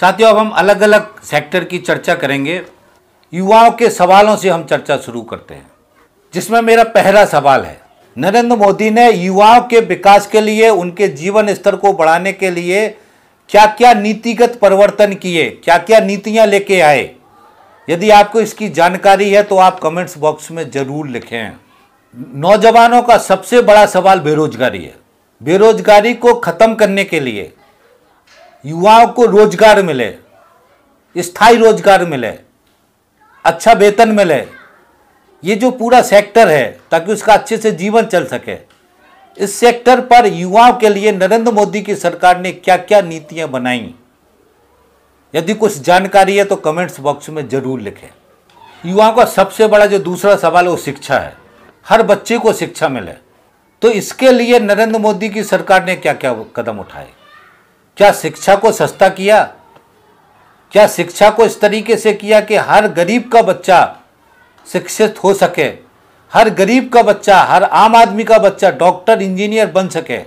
साथियों अब हम अलग अलग सेक्टर की चर्चा करेंगे युवाओं के सवालों से हम चर्चा शुरू करते हैं जिसमें मेरा पहला सवाल है नरेंद्र मोदी ने युवाओं के विकास के लिए उनके जीवन स्तर को बढ़ाने के लिए क्या क्या नीतिगत परिवर्तन किए क्या क्या नीतियां लेके आए यदि आपको इसकी जानकारी है तो आप कमेंट्स बॉक्स में ज़रूर लिखें नौजवानों का सबसे बड़ा सवाल बेरोजगारी है बेरोजगारी को ख़त्म करने के लिए युवाओं को रोजगार मिले स्थायी रोजगार मिले अच्छा वेतन मिले ये जो पूरा सेक्टर है ताकि उसका अच्छे से जीवन चल सके इस सेक्टर पर युवाओं के लिए नरेंद्र मोदी की सरकार ने क्या क्या नीतियां बनाई यदि कुछ जानकारी है तो कमेंट्स बॉक्स में ज़रूर लिखें युवाओं का सबसे बड़ा जो दूसरा सवाल है वो शिक्षा है हर बच्चे को शिक्षा मिले तो इसके लिए नरेंद्र मोदी की सरकार ने क्या क्या कदम उठाए क्या शिक्षा को सस्ता किया क्या शिक्षा को इस तरीके से किया कि हर गरीब का बच्चा शिक्षित हो सके हर गरीब का बच्चा हर आम आदमी का बच्चा डॉक्टर इंजीनियर बन सके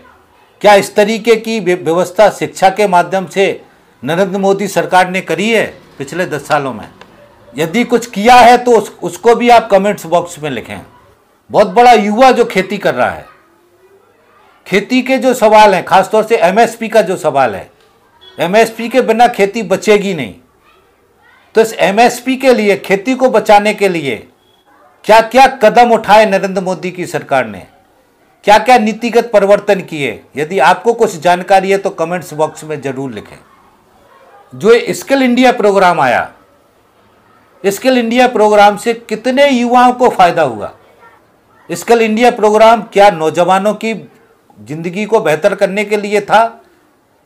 क्या इस तरीके की व्यवस्था शिक्षा के माध्यम से नरेंद्र मोदी सरकार ने करी है पिछले दस सालों में यदि कुछ किया है तो उस, उसको भी आप कमेंट्स बॉक्स में लिखें बहुत बड़ा युवा जो खेती कर रहा है खेती के जो सवाल हैं खासतौर से एमएसपी का जो सवाल है एमएसपी के बिना खेती बचेगी नहीं तो इस एमएसपी के लिए खेती को बचाने के लिए क्या क्या कदम उठाए नरेंद्र मोदी की सरकार ने क्या क्या नीतिगत परिवर्तन किए यदि आपको कुछ जानकारी है तो कमेंट्स बॉक्स में ज़रूर लिखें जो स्किल इंडिया प्रोग्राम आया स्किल इंडिया प्रोग्राम से कितने युवाओं को फ़ायदा हुआ स्किल इंडिया प्रोग्राम क्या नौजवानों की जिंदगी को बेहतर करने के लिए था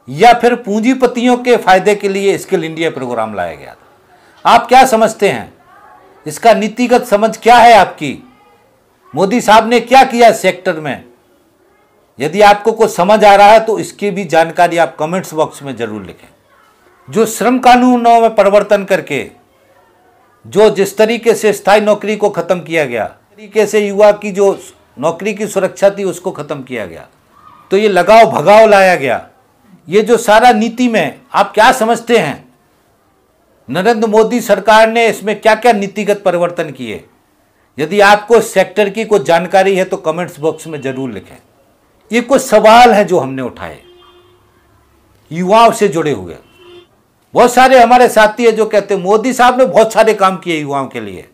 या फिर पूंजीपतियों के फायदे के लिए स्किल इंडिया प्रोग्राम लाया गया था आप क्या समझते हैं इसका नीतिगत समझ क्या है आपकी मोदी साहब ने क्या किया सेक्टर में यदि आपको कुछ समझ आ रहा है तो इसकी भी जानकारी आप कमेंट्स बॉक्स में ज़रूर लिखें जो श्रम कानूनों में परिवर्तन करके जो जिस तरीके से स्थायी नौकरी को ख़त्म किया गया तरीके से युवा की जो नौकरी की सुरक्षा थी उसको ख़त्म किया गया तो ये लगाव भगाव लाया गया ये जो सारा नीति में आप क्या समझते हैं नरेंद्र मोदी सरकार ने इसमें क्या क्या नीतिगत परिवर्तन किए यदि आपको सेक्टर की कोई जानकारी है तो कमेंट्स बॉक्स में जरूर लिखें ये कुछ सवाल हैं जो हमने उठाए युवाओं से जुड़े हुए बहुत सारे हमारे साथी हैं जो कहते हैं मोदी साहब ने बहुत सारे काम किए युवाओं के लिए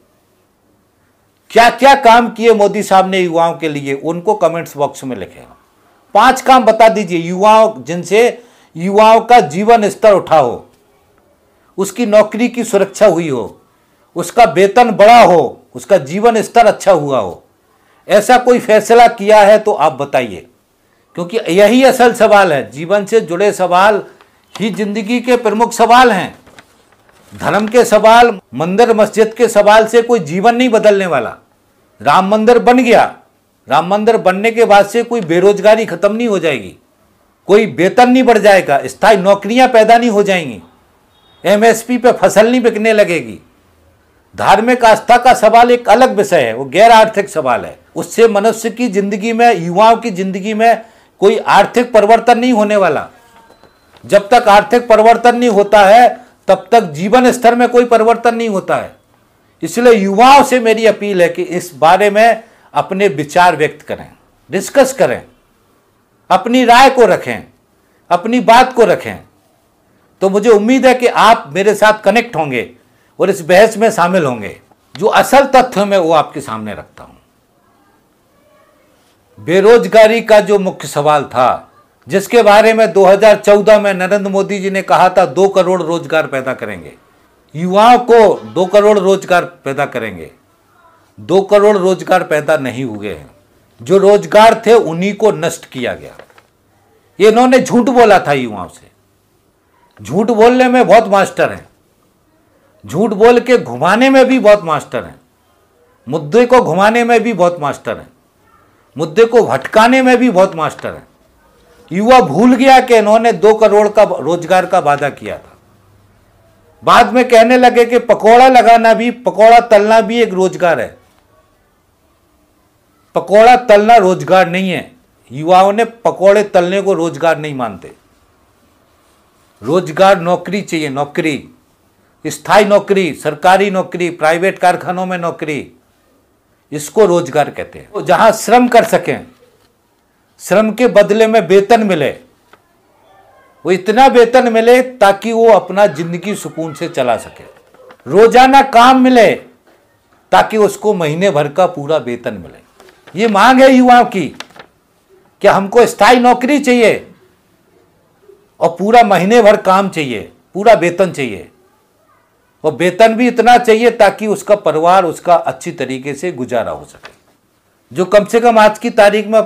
क्या क्या काम किए मोदी साहब ने युवाओं के लिए उनको कमेंट्स बॉक्स में लिखें पांच काम बता दीजिए युवाओं जिनसे युवाओं का जीवन स्तर उठा हो उसकी नौकरी की सुरक्षा हुई हो उसका वेतन बड़ा हो उसका जीवन स्तर अच्छा हुआ हो ऐसा कोई फैसला किया है तो आप बताइए क्योंकि यही असल सवाल है जीवन से जुड़े सवाल ही जिंदगी के प्रमुख सवाल हैं धर्म के सवाल मंदिर मस्जिद के सवाल से कोई जीवन नहीं बदलने वाला राम मंदिर बन गया राम मंदिर बनने के बाद से कोई बेरोजगारी खत्म नहीं हो जाएगी कोई वेतन नहीं बढ़ जाएगा स्थायी नौकरियां पैदा नहीं हो जाएंगी एमएसपी पे फसल नहीं बिकने लगेगी धार्मिक आस्था का सवाल एक अलग विषय है वो गैर आर्थिक सवाल है उससे मनुष्य की जिंदगी में युवाओं की जिंदगी में कोई आर्थिक परिवर्तन नहीं होने वाला जब तक आर्थिक परिवर्तन नहीं होता है तब तक जीवन स्तर में कोई परिवर्तन नहीं होता है इसलिए युवाओं से मेरी अपील है कि इस बारे में अपने विचार व्यक्त करें डिस्कस करें अपनी राय को रखें अपनी बात को रखें तो मुझे उम्मीद है कि आप मेरे साथ कनेक्ट होंगे और इस बहस में शामिल होंगे जो असल तथ्य मैं वो आपके सामने रखता हूं बेरोजगारी का जो मुख्य सवाल था जिसके बारे में 2014 में नरेंद्र मोदी जी ने कहा था दो करोड़ रोजगार पैदा करेंगे युवाओं को दो करोड़ रोजगार पैदा करेंगे दो करोड़ रोजगार पैदा नहीं हुए हैं जो रोजगार थे उन्हीं को नष्ट किया गया ये इन्होंने झूठ बोला था युवाओं से झूठ बोलने में बहुत मास्टर हैं झूठ बोल के घुमाने में भी बहुत मास्टर हैं मुद्दे को घुमाने में भी बहुत मास्टर हैं मुद्दे को भटकाने में भी बहुत मास्टर हैं युवा भूल गया कि इन्होंने दो करोड़ का रोजगार का वादा किया था बाद में कहने लगे कि पकौड़ा लगाना भी पकौड़ा तलना भी एक रोजगार है पकौड़ा तलना रोजगार नहीं है युवाओं ने पकौड़े तलने को रोजगार नहीं मानते रोजगार नौकरी चाहिए नौकरी स्थायी नौकरी सरकारी नौकरी प्राइवेट कारखानों में नौकरी इसको रोजगार कहते हैं तो जहां श्रम कर सकें श्रम के बदले में वेतन मिले वो इतना वेतन मिले ताकि वो अपना जिंदगी सुकून से चला सके रोजाना काम मिले ताकि उसको महीने भर का पूरा वेतन मिले ये मांग है युवाओं की कि हमको स्थायी नौकरी चाहिए और पूरा महीने भर काम चाहिए पूरा वेतन चाहिए और वेतन भी इतना चाहिए ताकि उसका परिवार उसका अच्छी तरीके से गुजारा हो सके जो कम से कम आज की तारीख में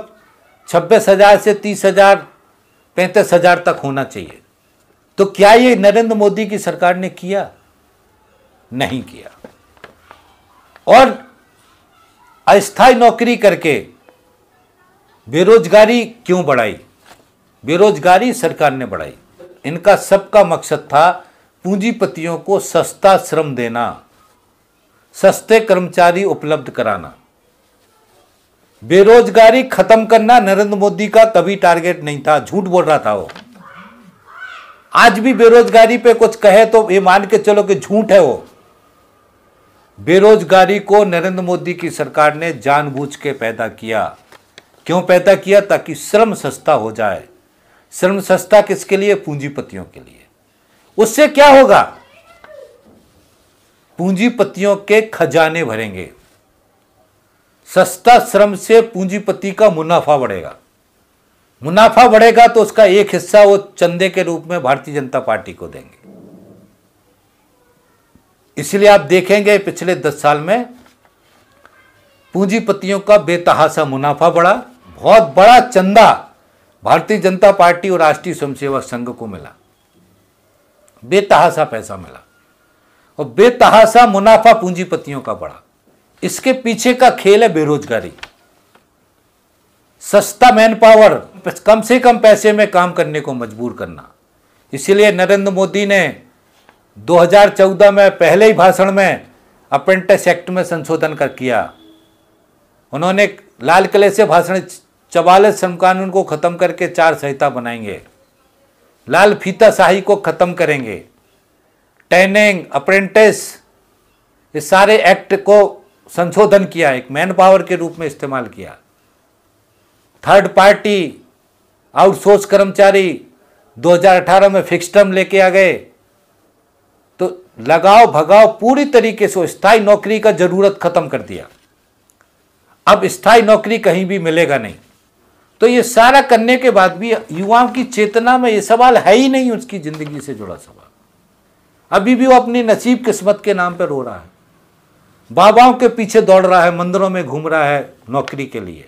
छब्बीस हज़ार से तीस हज़ार पैंतीस हज़ार तक होना चाहिए तो क्या ये नरेंद्र मोदी की सरकार ने किया नहीं किया और अस्थायी नौकरी करके बेरोजगारी क्यों बढ़ाई बेरोजगारी सरकार ने बढ़ाई इनका सबका मकसद था पूंजीपतियों को सस्ता श्रम देना सस्ते कर्मचारी उपलब्ध कराना बेरोजगारी खत्म करना नरेंद्र मोदी का कभी टारगेट नहीं था झूठ बोल रहा था वो आज भी बेरोजगारी पे कुछ कहे तो ये मान के चलो कि झूठ है वो बेरोजगारी को नरेंद्र मोदी की सरकार ने जानबूझ के पैदा किया क्यों पैदा किया ताकि श्रम सस्ता हो जाए श्रम सस्ता किसके लिए पूंजीपतियों के लिए उससे क्या होगा पूंजीपतियों के खजाने भरेंगे सस्ता श्रम से पूंजीपति का मुनाफा बढ़ेगा मुनाफा बढ़ेगा तो उसका एक हिस्सा वो चंदे के रूप में भारतीय जनता पार्टी को देंगे इसलिए आप देखेंगे पिछले दस साल में पूंजीपतियों का बेतहासा मुनाफा बढ़ा बहुत बड़ा चंदा भारतीय जनता पार्टी और राष्ट्रीय स्वयंसेवक संघ को मिला बेतहासा पैसा मिला और बेतहासा मुनाफा पूंजीपतियों का बढ़ा इसके पीछे का खेल है बेरोजगारी सस्ता मैन पावर कम से कम पैसे में काम करने को मजबूर करना इसीलिए नरेंद्र मोदी ने 2014 में पहले ही भाषण में अप्रेंटिस एक्ट में संशोधन कर किया उन्होंने लाल किले से भाषण चवालीस श्रम कानून को ख़त्म करके चार संहिता बनाएंगे लाल फीता शाही को ख़त्म करेंगे टैनिंग अप्रेंटिस इस सारे एक्ट को संशोधन किया एक मैन पावर के रूप में इस्तेमाल किया थर्ड पार्टी आउटसोर्स कर्मचारी 2018 में फिक्स टर्म लेके आ गए लगाव भगाव पूरी तरीके से स्थायी नौकरी का जरूरत खत्म कर दिया अब स्थायी नौकरी कहीं भी मिलेगा नहीं तो ये सारा करने के बाद भी युवाओं की चेतना में ये सवाल है ही नहीं उसकी ज़िंदगी से जुड़ा सवाल अभी भी वो अपनी नसीब किस्मत के नाम पर रो रहा है बाबाओं के पीछे दौड़ रहा है मंदिरों में घूम रहा है नौकरी के लिए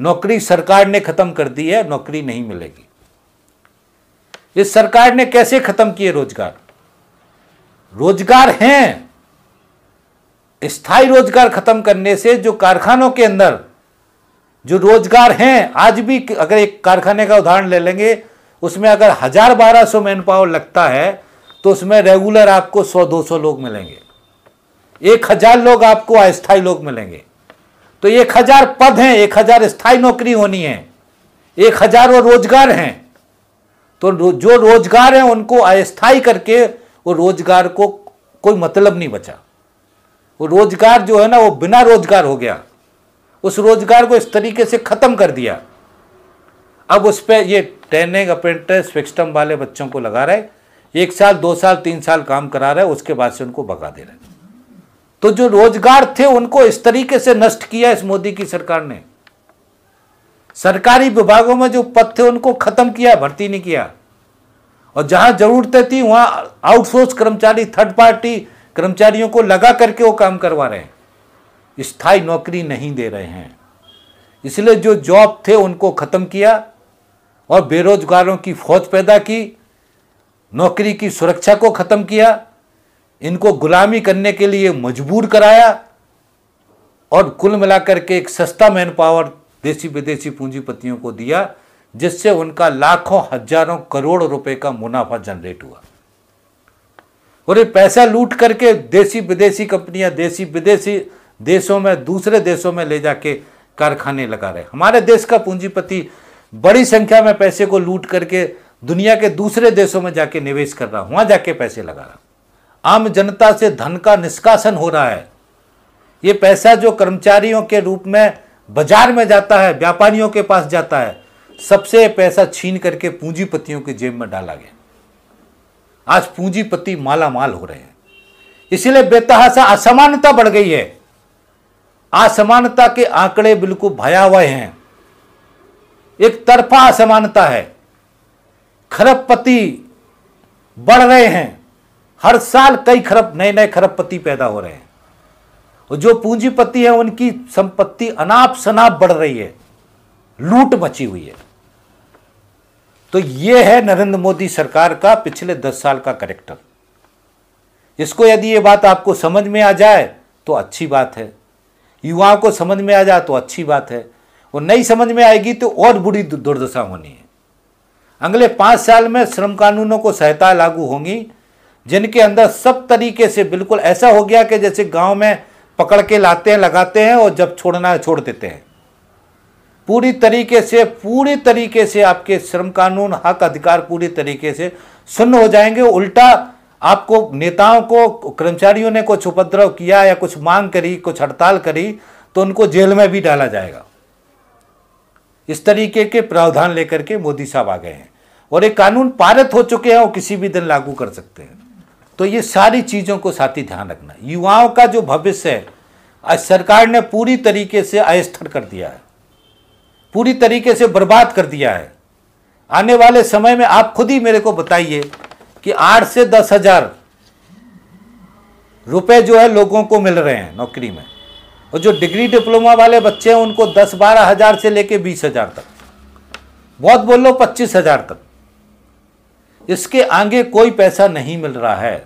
नौकरी सरकार ने ख़त्म कर दी है नौकरी नहीं मिलेगी इस सरकार ने कैसे ख़त्म किए रोजगार रोजगार हैं स्थायी रोजगार खत्म करने से जो कारखानों के अंदर जो रोजगार हैं आज भी अगर एक कारखाने का उदाहरण ले लेंगे उसमें अगर हज़ार बारह सौ मैन पावर लगता है तो उसमें रेगुलर आपको सौ दो सौ लोग मिलेंगे एक हज़ार लोग आपको अस्थायी लोग मिलेंगे तो एक हज़ार पद हैं एक हज़ार स्थायी नौकरी होनी है एक हज़ार वो रोजगार हैं तो जो रोजगार हैं उनको अस्थायी करके वो रोजगार को कोई मतलब नहीं बचा वो रोजगार जो है ना वो बिना रोजगार हो गया उस रोजगार को इस तरीके से ख़त्म कर दिया अब उस पर ये ट्रेनिंग अप्रेंटिस फिक्सटम वाले बच्चों को लगा रहे एक साल दो साल तीन साल काम करा रहे उसके बाद से उनको भगा दे रहे तो जो रोजगार थे उनको इस तरीके से नष्ट किया इस मोदी की सरकार ने सरकारी विभागों में जो पद थे उनको खत्म किया भर्ती नहीं किया और जहां जरूरतें थी वहां आउटसोर्स कर्मचारी थर्ड पार्टी कर्मचारियों को लगा करके वो काम करवा रहे हैं स्थायी नौकरी नहीं दे रहे हैं इसलिए जो जॉब थे उनको ख़त्म किया और बेरोजगारों की फौज पैदा की नौकरी की सुरक्षा को ख़त्म किया इनको गुलामी करने के लिए मजबूर कराया और कुल मिलाकर के एक सस्ता मैन पावर देशी विदेशी पूंजीपतियों को दिया जिससे उनका लाखों हजारों करोड़ रुपए का मुनाफा जनरेट हुआ और ये पैसा लूट करके देसी विदेशी कंपनियां देसी विदेशी देशों में दूसरे देशों में ले जाके कारखाने लगा रहे हमारे देश का पूंजीपति बड़ी संख्या में पैसे को लूट करके दुनिया के दूसरे देशों में जाके निवेश कर रहा वहां जाके पैसे लगा रहा आम जनता से धन का निष्कासन हो रहा है ये पैसा जो कर्मचारियों के रूप में बाजार में जाता है व्यापारियों के पास जाता है सबसे पैसा छीन करके पूंजीपतियों की जेब में डाला गया आज पूंजीपति माला माल हो रहे हैं इसलिए बेतहासा असमानता बढ़ गई है असमानता के आंकड़े बिल्कुल भया हुए हैं एक तरफा असमानता है खरबपति बढ़ रहे हैं हर साल कई खरब नए नए खरबपति पैदा हो रहे हैं और जो पूंजीपति है उनकी संपत्ति अनाप शनाप बढ़ रही है लूट मची हुई है तो ये है नरेंद्र मोदी सरकार का पिछले दस साल का करेक्टर इसको यदि ये बात आपको समझ में आ जाए तो अच्छी बात है युवाओं को समझ में आ जाए तो अच्छी बात है वो नहीं समझ में आएगी तो और बुरी दुर्दशा होनी है अगले पाँच साल में श्रम कानूनों को सहायता लागू होंगी जिनके अंदर सब तरीके से बिल्कुल ऐसा हो गया कि जैसे गांव में पकड़ के लाते हैं लगाते हैं और जब छोड़ना है छोड़ देते हैं पूरी तरीके से पूरी तरीके से आपके श्रम कानून हक अधिकार पूरी तरीके से सुन्न हो जाएंगे उल्टा आपको नेताओं को कर्मचारियों ने कुछ उपद्रव किया या कुछ मांग करी कुछ हड़ताल करी तो उनको जेल में भी डाला जाएगा इस तरीके के प्रावधान लेकर के मोदी साहब आ गए हैं और ये कानून पारित हो चुके हैं और किसी भी दिन लागू कर सकते हैं तो ये सारी चीज़ों को साथ ही ध्यान रखना युवाओं का जो भविष्य है सरकार ने पूरी तरीके से अस्थिर कर दिया है पूरी तरीके से बर्बाद कर दिया है आने वाले समय में आप खुद ही मेरे को बताइए कि आठ से दस हजार रुपये जो है लोगों को मिल रहे हैं नौकरी में और जो डिग्री डिप्लोमा वाले बच्चे हैं उनको दस बारह हजार से लेके बीस हजार तक बहुत बोल लो पच्चीस हजार तक इसके आगे कोई पैसा नहीं मिल रहा है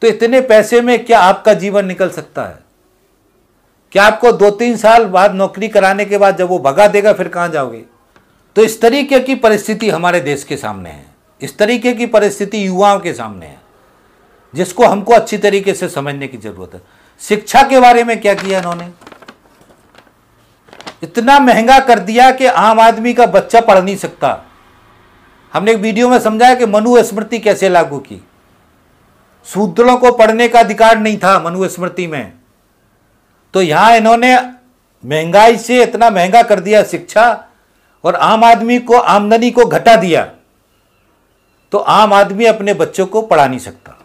तो इतने पैसे में क्या आपका जीवन निकल सकता है क्या आपको दो तीन साल बाद नौकरी कराने के बाद जब वो भगा देगा फिर कहाँ जाओगे तो इस तरीके की परिस्थिति हमारे देश के सामने है इस तरीके की परिस्थिति युवाओं के सामने है जिसको हमको अच्छी तरीके से समझने की ज़रूरत है शिक्षा के बारे में क्या किया इन्होंने इतना महंगा कर दिया कि आम आदमी का बच्चा पढ़ नहीं सकता हमने एक वीडियो में समझाया कि मनुस्मृति कैसे लागू की सूत्रों को पढ़ने का अधिकार नहीं था मनुस्मृति में तो यहाँ इन्होंने महंगाई से इतना महंगा कर दिया शिक्षा और आम आदमी को आमदनी को घटा दिया तो आम आदमी अपने बच्चों को पढ़ा नहीं सकता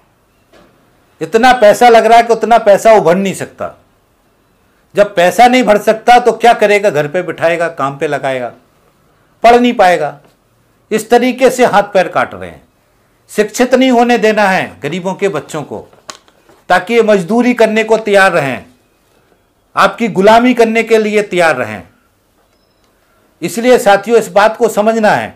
इतना पैसा लग रहा है कि उतना पैसा उभर नहीं सकता जब पैसा नहीं भर सकता तो क्या करेगा घर पे बिठाएगा काम पे लगाएगा पढ़ नहीं पाएगा इस तरीके से हाथ पैर काट रहे हैं शिक्षित नहीं होने देना है गरीबों के बच्चों को ताकि ये मजदूरी करने को तैयार रहें आपकी गुलामी करने के लिए तैयार रहें इसलिए साथियों इस बात को समझना है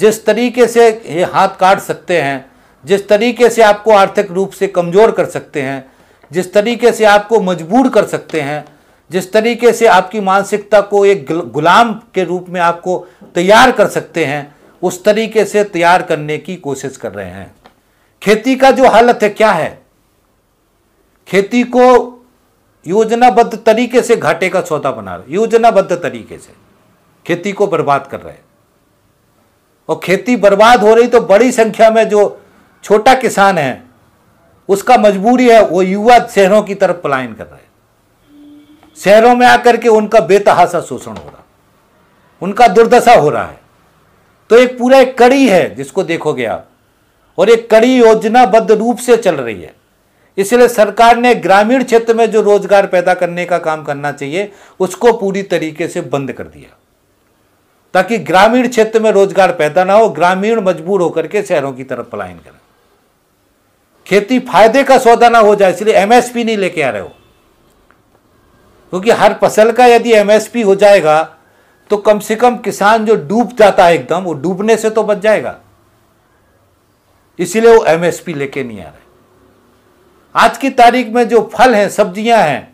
जिस तरीके से ये हाथ काट सकते हैं जिस तरीके से आपको आर्थिक रूप से कमज़ोर कर सकते हैं जिस तरीके से आपको मजबूर कर सकते हैं जिस तरीके से आपकी मानसिकता को एक गुलाम के रूप में आपको तैयार कर सकते हैं उस तरीके से तैयार करने की कोशिश कर रहे हैं खेती का जो हालत है क्या है खेती को योजनाबद्ध तरीके से घाटे का सौदा बना रहे योजनाबद्ध तरीके से खेती को बर्बाद कर रहे और खेती बर्बाद हो रही तो बड़ी संख्या में जो छोटा किसान है उसका मजबूरी है वो युवा शहरों की तरफ पलायन कर रहे शहरों में आकर के उनका बेतहासा शोषण हो रहा उनका दुर्दशा हो रहा है तो एक पूरा एक कड़ी है जिसको देखोगे आप और एक कड़ी योजनाबद्ध रूप से चल रही है इसलिए सरकार ने ग्रामीण क्षेत्र में जो रोजगार पैदा करने का काम करना चाहिए उसको पूरी तरीके से बंद कर दिया ताकि ग्रामीण क्षेत्र में रोजगार पैदा ना हो ग्रामीण मजबूर होकर के शहरों की तरफ पलायन करें खेती फायदे का सौदा ना हो जाए इसलिए एमएसपी नहीं लेके आ रहे हो क्योंकि हर फसल का यदि एमएसपी हो जाएगा तो कम से कम किसान जो डूब जाता है एकदम वो डूबने से तो बच जाएगा इसलिए वो एमएसपी लेके नहीं आ रहे आज की तारीख में जो फल हैं सब्जियां हैं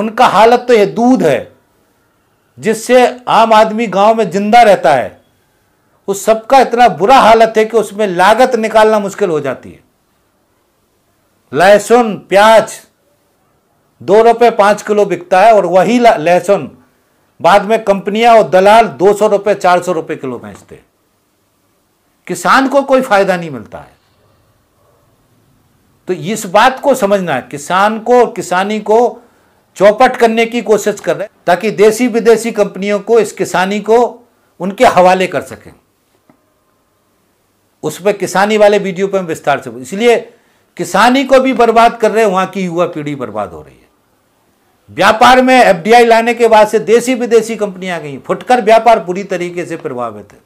उनका हालत तो यह दूध है जिससे आम आदमी गांव में जिंदा रहता है उस सबका इतना बुरा हालत है कि उसमें लागत निकालना मुश्किल हो जाती है लहसुन प्याज दो रुपये पाँच किलो बिकता है और वही लहसुन बाद में कंपनियां और दलाल दो सौ रुपये चार सौ रुपये किलो बेचते किसान को कोई फायदा नहीं मिलता है तो इस बात को समझना है किसान को और किसानी को चौपट करने की कोशिश कर रहे हैं ताकि देशी विदेशी कंपनियों को इस किसानी को उनके हवाले कर सकें उस पर किसानी वाले वीडियो पर विस्तार से इसलिए किसानी को भी बर्बाद कर रहे हैं वहां की युवा पीढ़ी बर्बाद हो रही है व्यापार में एफडीआई लाने के बाद से देशी विदेशी कंपनियां गई फुटकर व्यापार पूरी तरीके से प्रभावित है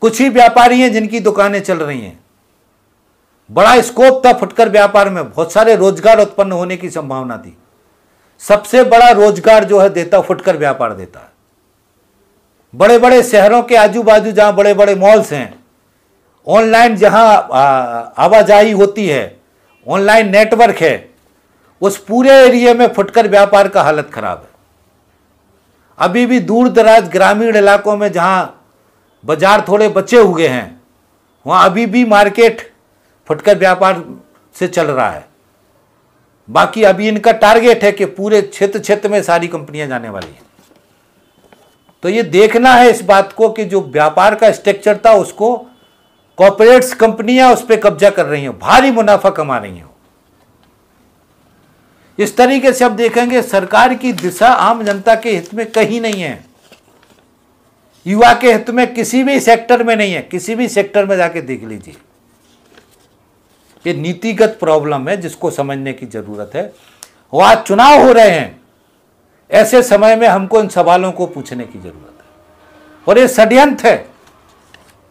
कुछ ही व्यापारी हैं जिनकी दुकानें चल रही हैं बड़ा स्कोप था फुटकर व्यापार में बहुत सारे रोजगार उत्पन्न होने की संभावना थी सबसे बड़ा रोजगार जो है देता फुटकर व्यापार देता है बड़े बड़े शहरों के आजू बाजू जहाँ बड़े बड़े मॉल्स हैं ऑनलाइन जहाँ आवाजाही होती है ऑनलाइन नेटवर्क है उस पूरे एरिया में फुटकर व्यापार का हालत खराब है अभी भी दूर दराज ग्रामीण इलाकों में जहाँ बाजार थोड़े बचे हुए हैं वहाँ अभी भी मार्केट फुटकर व्यापार से चल रहा है बाकी अभी इनका टारगेट है कि पूरे क्षेत्र क्षेत्र में सारी कंपनियां जाने वाली हैं तो ये देखना है इस बात को कि जो व्यापार का स्ट्रक्चर था उसको कॉपोरेट कंपनियां उस पर कब्जा कर रही हैं भारी मुनाफा कमा रही हैं इस तरीके से आप देखेंगे सरकार की दिशा आम जनता के हित में कहीं नहीं है युवा के हित में किसी भी सेक्टर में नहीं है किसी भी सेक्टर में जाके देख लीजिए ये नीतिगत प्रॉब्लम है जिसको समझने की ज़रूरत है वो आज चुनाव हो रहे हैं ऐसे समय में हमको इन सवालों को पूछने की ज़रूरत है और ये षड्यंत्र है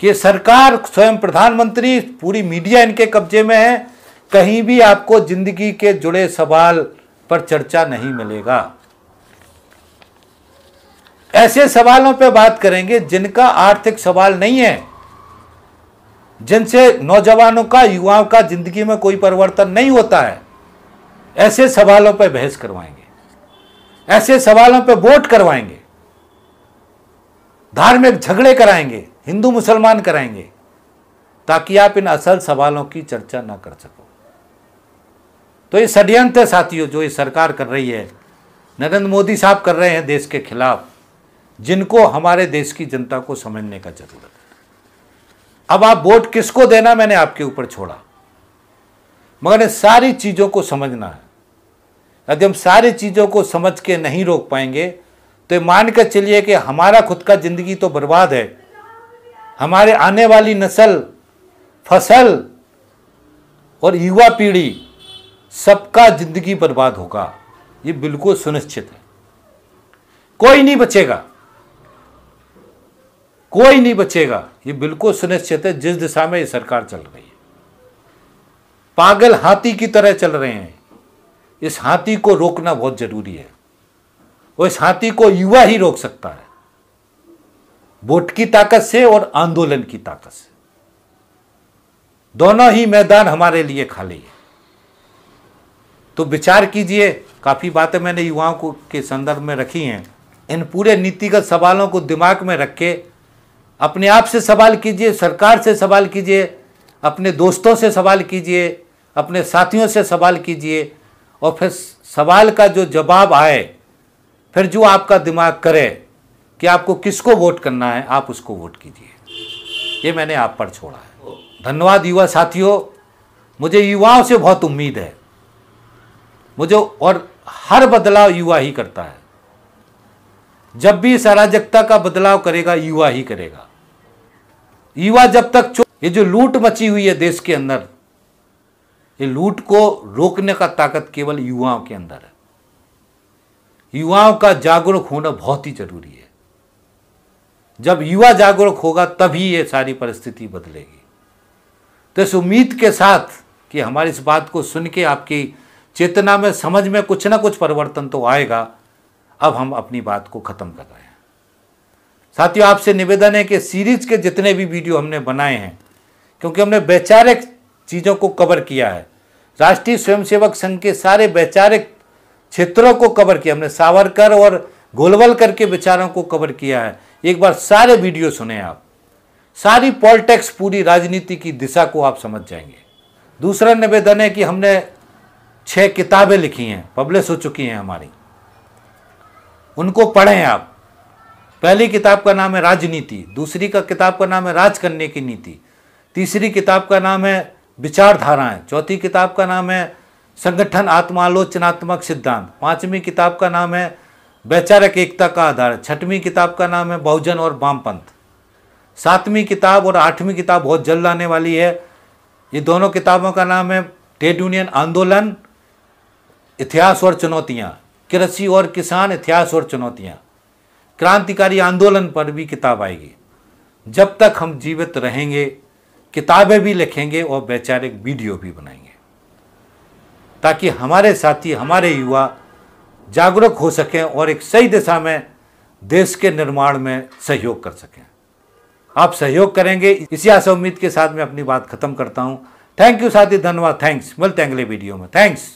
कि सरकार स्वयं प्रधानमंत्री पूरी मीडिया इनके कब्जे में है कहीं भी आपको जिंदगी के जुड़े सवाल पर चर्चा नहीं मिलेगा ऐसे सवालों पर बात करेंगे जिनका आर्थिक सवाल नहीं है जिनसे नौजवानों का युवाओं का जिंदगी में कोई परिवर्तन नहीं होता है ऐसे सवालों पर बहस करवाएंगे ऐसे सवालों पर वोट करवाएंगे धार्मिक झगड़े कराएंगे हिंदू मुसलमान कराएंगे ताकि आप इन असल सवालों की चर्चा ना कर सको तो ये षड्यंत्र साथियों जो ये सरकार कर रही है नरेंद्र मोदी साहब कर रहे हैं देश के खिलाफ जिनको हमारे देश की जनता को समझने का जरूरत है अब आप वोट किसको देना मैंने आपके ऊपर छोड़ा मगर इन सारी चीज़ों को समझना है यदि हम सारी चीज़ों को समझ के नहीं रोक पाएंगे तो मान कर चलिए कि हमारा खुद का ज़िंदगी तो बर्बाद है हमारे आने वाली नस्ल फसल और युवा पीढ़ी सबका ज़िंदगी बर्बाद होगा ये बिल्कुल सुनिश्चित है कोई नहीं बचेगा कोई नहीं बचेगा ये बिल्कुल सुनिश्चित है जिस दिशा में ये सरकार चल रही है पागल हाथी की तरह चल रहे हैं इस हाथी को रोकना बहुत जरूरी है और इस हाथी को युवा ही रोक सकता है वोट की ताकत से और आंदोलन की ताकत से दोनों ही मैदान हमारे लिए खाली है तो विचार कीजिए काफ़ी बातें मैंने युवाओं को के संदर्भ में रखी हैं इन पूरे नीतिगत सवालों को दिमाग में रख के अपने आप से सवाल कीजिए सरकार से सवाल कीजिए अपने दोस्तों से सवाल कीजिए अपने साथियों से सवाल कीजिए और फिर सवाल का जो जवाब आए फिर जो आपका दिमाग करे कि आपको किसको वोट करना है आप उसको वोट कीजिए ये मैंने आप पर छोड़ा है धन्यवाद युवा साथियों मुझे युवाओं से बहुत उम्मीद है मुझे और हर बदलाव युवा ही करता है जब भी इस अराजकता का बदलाव करेगा युवा ही करेगा युवा जब तक ये जो लूट मची हुई है देश के अंदर ये लूट को रोकने का ताकत केवल युवाओं के अंदर है युवाओं का जागरूक होना बहुत ही जरूरी है जब युवा जागरूक होगा तभी ये सारी परिस्थिति बदलेगी तो इस उम्मीद के साथ कि हमारी इस बात को सुन के आपकी चेतना में समझ में कुछ ना कुछ परिवर्तन तो आएगा अब हम अपनी बात को ख़त्म कर रहे हैं साथियों आपसे निवेदन है कि सीरीज के जितने भी वीडियो हमने बनाए हैं क्योंकि हमने वैचारिक चीज़ों को कवर किया है राष्ट्रीय स्वयंसेवक संघ के सारे वैचारिक क्षेत्रों को कवर किया हमने सावरकर और गोलवलकर के विचारों को कवर किया है एक बार सारे वीडियो सुने आप सारी पॉलिटिक्स पूरी राजनीति की दिशा को आप समझ जाएंगे दूसरा निवेदन है कि हमने छः किताबें लिखी हैं पब्लिश हो चुकी हैं हमारी उनको पढ़ें आप पहली किताब का नाम है राजनीति दूसरी का किताब का नाम है राज करने की नीति तीसरी किताब का नाम है विचारधाराएं चौथी किताब का नाम है संगठन आत्मालोचनात्मक सिद्धांत पांचवी किताब का नाम है वैचारिक एकता का आधार छठवीं किताब का नाम है बहुजन और वामपंथ सातवीं किताब और आठवीं किताब बहुत जल्द आने वाली है ये दोनों किताबों का नाम है ट्रेड यूनियन आंदोलन इतिहास और चुनौतियाँ कृषि और किसान इतिहास और चुनौतियाँ क्रांतिकारी आंदोलन पर भी किताब आएगी जब तक हम जीवित रहेंगे किताबें भी लिखेंगे और वैचारिक वीडियो भी बनाएंगे ताकि हमारे साथी हमारे युवा जागरूक हो सकें और एक सही दिशा में देश के निर्माण में सहयोग कर सकें आप सहयोग करेंगे इसी आशा उम्मीद के साथ मैं अपनी बात खत्म करता हूं थैंक यू साथी धन्यवाद थैंक्स मिलते हैं अगले वीडियो में थैंक्स